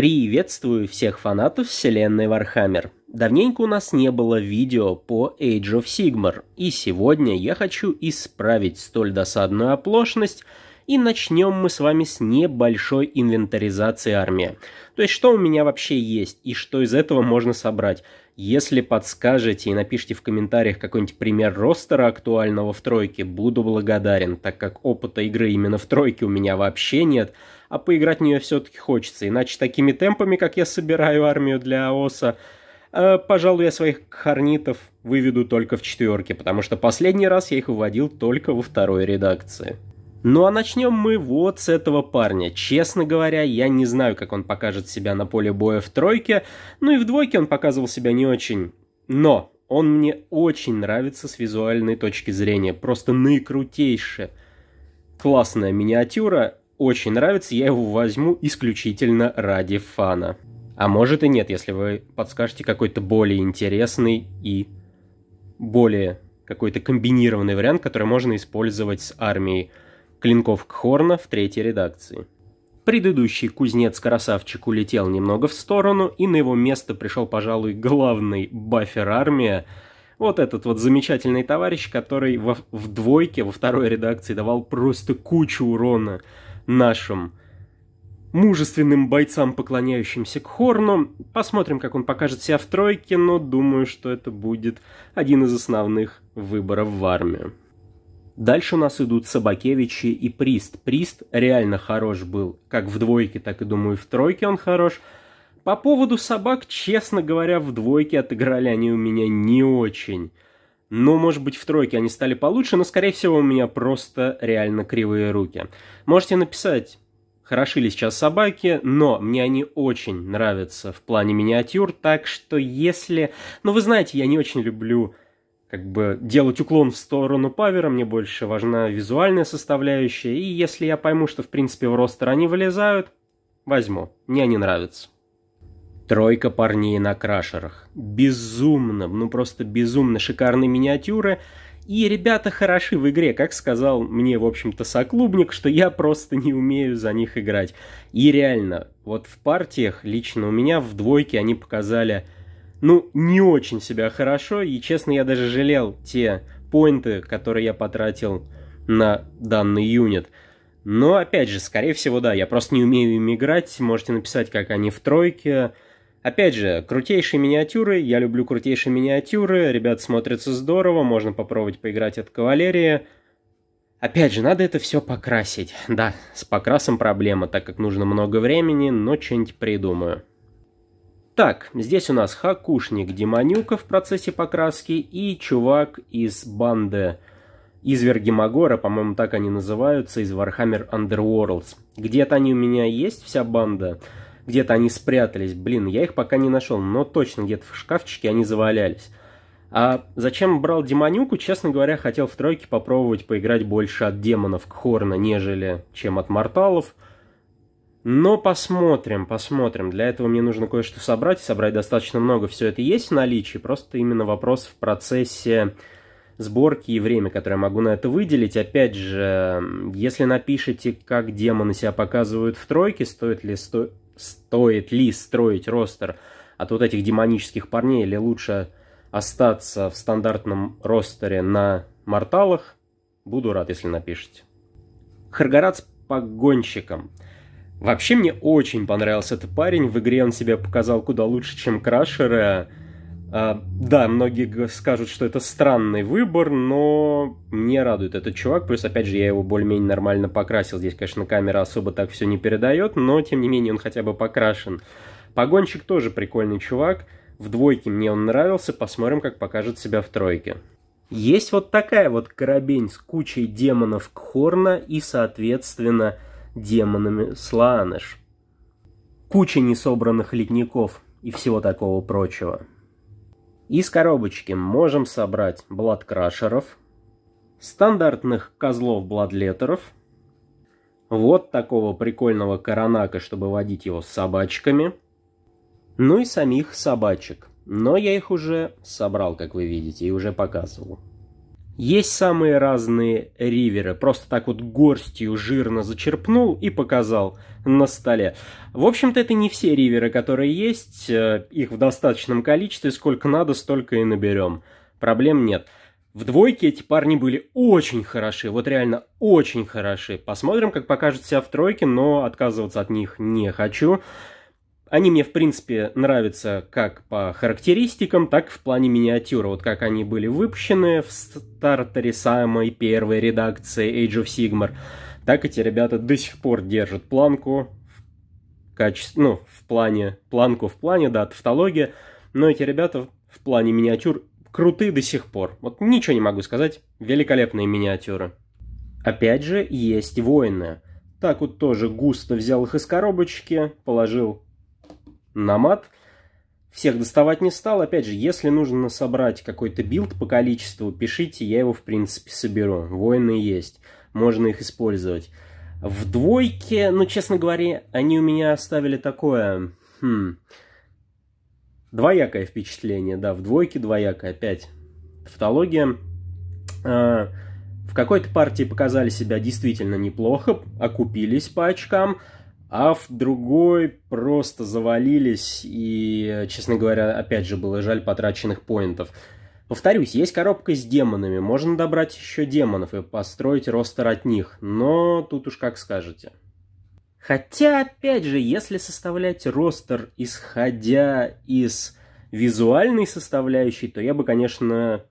Приветствую всех фанатов вселенной Warhammer. Давненько у нас не было видео по Age of Sigmar, и сегодня я хочу исправить столь досадную оплошность, и начнем мы с вами с небольшой инвентаризации армии. То есть, что у меня вообще есть, и что из этого можно собрать. Если подскажете и напишите в комментариях какой-нибудь пример ростера актуального в тройке, буду благодарен, так как опыта игры именно в тройке у меня вообще нет, а поиграть в нее все-таки хочется. Иначе такими темпами, как я собираю армию для АОСа, э, пожалуй, я своих хорнитов выведу только в четверке, потому что последний раз я их выводил только во второй редакции. Ну а начнем мы вот с этого парня. Честно говоря, я не знаю, как он покажет себя на поле боя в тройке, ну и в двойке он показывал себя не очень. Но он мне очень нравится с визуальной точки зрения, просто наикрутейше. Классная миниатюра, очень нравится, я его возьму исключительно ради фана. А может и нет, если вы подскажете какой-то более интересный и более какой-то комбинированный вариант, который можно использовать с армией клинков Кхорна в третьей редакции. Предыдущий кузнец-красавчик улетел немного в сторону, и на его место пришел, пожалуй, главный бафер-армия, вот этот вот замечательный товарищ, который во, в двойке, во второй редакции давал просто кучу урона нашим мужественным бойцам, поклоняющимся к Хорну. Посмотрим, как он покажет себя в тройке, но думаю, что это будет один из основных выборов в армию. Дальше у нас идут Собакевичи и Прист. Прист реально хорош был, как в двойке, так и, думаю, в тройке он хорош. По поводу собак, честно говоря, в двойке отыграли они у меня не очень. Ну, может быть, в тройке они стали получше, но, скорее всего, у меня просто реально кривые руки. Можете написать, хороши ли сейчас собаки, но мне они очень нравятся в плане миниатюр, так что если... Ну, вы знаете, я не очень люблю как бы делать уклон в сторону павера, мне больше важна визуальная составляющая, и если я пойму, что, в принципе, в ростер они вылезают, возьму, мне они нравятся. Тройка парней на крашерах. Безумно, ну просто безумно шикарные миниатюры. И ребята хороши в игре, как сказал мне, в общем-то, соклубник, что я просто не умею за них играть. И реально, вот в партиях лично у меня в двойке они показали, ну, не очень себя хорошо, и, честно, я даже жалел те поинты, которые я потратил на данный юнит. Но, опять же, скорее всего, да, я просто не умею им играть, можете написать, как они в тройке, Опять же, крутейшие миниатюры, я люблю крутейшие миниатюры, ребят смотрится здорово, можно попробовать поиграть от кавалерии. Опять же, надо это все покрасить. Да, с покрасом проблема, так как нужно много времени, но что-нибудь придумаю. Так, здесь у нас хакушник Демонюка в процессе покраски и чувак из банды Изверги Магора, по-моему, так они называются, из Warhammer Underworlds. Где-то они у меня есть, вся банда. Где-то они спрятались. Блин, я их пока не нашел, но точно где-то в шкафчике они завалялись. А зачем брал демонюку, честно говоря, хотел в тройке попробовать поиграть больше от демонов к Хорна, нежели чем от морталов. Но посмотрим, посмотрим. Для этого мне нужно кое-что собрать. Собрать достаточно много. Все это есть в наличии. Просто именно вопрос в процессе сборки и время, которое я могу на это выделить. Опять же, если напишите, как демоны себя показывают в тройке, стоит ли, сто... стоит ли строить ростер от вот этих демонических парней, или лучше остаться в стандартном ростере на морталах, буду рад, если напишите. Харгарат с погонщиком. Вообще мне очень понравился этот парень, в игре он себя показал куда лучше, чем Крашера. А, да, многие скажут, что это странный выбор, но не радует этот чувак. Плюс, опять же, я его более-менее нормально покрасил. Здесь, конечно, камера особо так все не передает, но, тем не менее, он хотя бы покрашен. Погонщик тоже прикольный чувак. В двойке мне он нравился, посмотрим, как покажет себя в тройке. Есть вот такая вот корабень с кучей демонов Кхорна и, соответственно, демонами Слааныш. Куча несобранных ледников и всего такого прочего. Из коробочки можем собрать бладкрашеров, стандартных козлов бладлеттеров, вот такого прикольного коронака, чтобы водить его с собачками, ну и самих собачек. Но я их уже собрал, как вы видите, и уже показывал. Есть самые разные риверы. Просто так вот горстью жирно зачерпнул и показал на столе. В общем-то, это не все риверы, которые есть. Э, их в достаточном количестве. Сколько надо, столько и наберем. Проблем нет. В двойке эти парни были очень хороши, вот реально очень хороши. Посмотрим, как покажут себя в тройке, но отказываться от них не хочу. Они мне, в принципе, нравятся как по характеристикам, так и в плане миниатюры. Вот как они были выпущены в стартере самой первой редакции Age of Sigmar, так эти ребята до сих пор держат планку в качестве... Ну, в плане... Планку в плане, да, тавтология. Но эти ребята в плане миниатюр круты до сих пор. Вот ничего не могу сказать. Великолепные миниатюры. Опять же, есть воины. Так вот тоже густо взял их из коробочки, положил на мат. Всех доставать не стал. Опять же, если нужно собрать какой-то билд по количеству, пишите, я его в принципе соберу. Воины есть, можно их использовать. В двойке, ну, честно говоря, они у меня оставили такое... Хм, двоякое впечатление, да, в двойке двоякое, опять. Тавтология. Э, в какой-то партии показали себя действительно неплохо, окупились по очкам, а в другой просто завалились, и, честно говоря, опять же, было жаль потраченных поинтов. Повторюсь, есть коробка с демонами, можно добрать еще демонов и построить ростер от них, но тут уж как скажете. Хотя, опять же, если составлять ростер, исходя из визуальной составляющей, то я бы, конечно,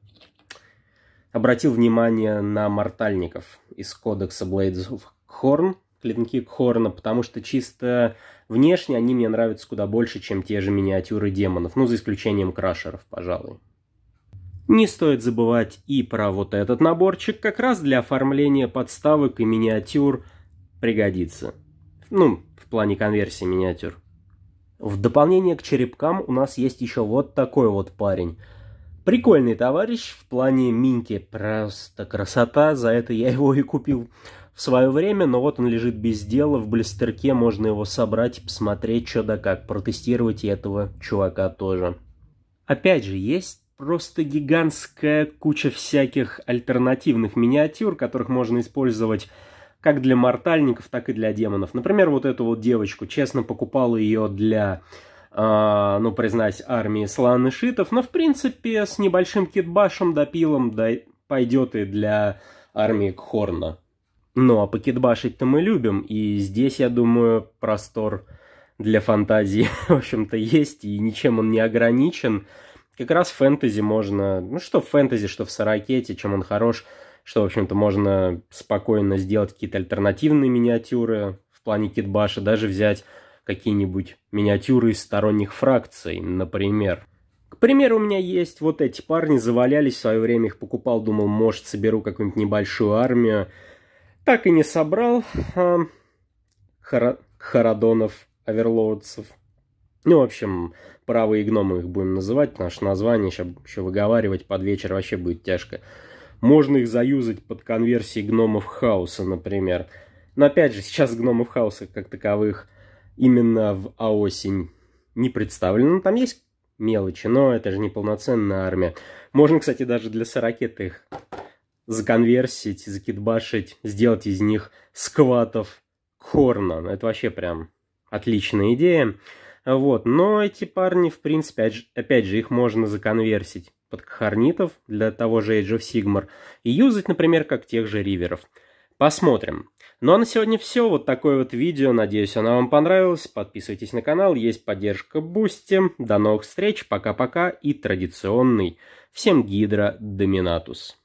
обратил внимание на мортальников из кодекса Blades of Horn, клинки Хорна, потому что чисто внешне они мне нравятся куда больше, чем те же миниатюры демонов, ну, за исключением крашеров, пожалуй. Не стоит забывать и про вот этот наборчик, как раз для оформления подставок и миниатюр пригодится. Ну, в плане конверсии миниатюр. В дополнение к черепкам у нас есть еще вот такой вот парень. Прикольный товарищ в плане Минки, просто красота, за это я его и купил в свое время, но вот он лежит без дела, в блистерке можно его собрать посмотреть, что да как, протестировать и этого чувака тоже. Опять же, есть просто гигантская куча всяких альтернативных миниатюр, которых можно использовать как для мортальников, так и для демонов. Например, вот эту вот девочку, честно, покупал ее для, э, ну, признаюсь, армии слан и шитов, но, в принципе, с небольшим китбашем, допилом да, пойдет и для армии Кхорна. Ну, а покидбашить-то мы любим, и здесь, я думаю, простор для фантазии, в общем-то, есть, и ничем он не ограничен. Как раз фэнтези можно, ну что в фэнтези, что в Саракете, чем он хорош, что, в общем-то, можно спокойно сделать какие-то альтернативные миниатюры в плане Китбаша, даже взять какие-нибудь миниатюры из сторонних фракций, например. К примеру, у меня есть вот эти парни, завалялись в свое время, их покупал, думал, может, соберу какую-нибудь небольшую армию, так и не собрал а, хор... Хородонов, Аверлоудцев. Ну, в общем, правые гномы их будем называть, наше название еще, еще выговаривать под вечер вообще будет тяжко. Можно их заюзать под конверсией гномов хаоса, например. Но опять же, сейчас гномов хаоса как таковых именно в осень не представлено. там есть мелочи, но это же не полноценная армия. Можно, кстати, даже для сорокет их законверсить, закидбашить, сделать из них скватов корна. Ну, это вообще прям отличная идея. Вот, но эти парни, в принципе, опять же, их можно законверсить под кахарнитов для того же Age of Sigmar и юзать, например, как тех же риверов. Посмотрим. Ну а на сегодня все. Вот такое вот видео. Надеюсь, оно вам понравилось. Подписывайтесь на канал. Есть поддержка Бусти. До новых встреч. Пока-пока. И традиционный всем гидро Доминатус.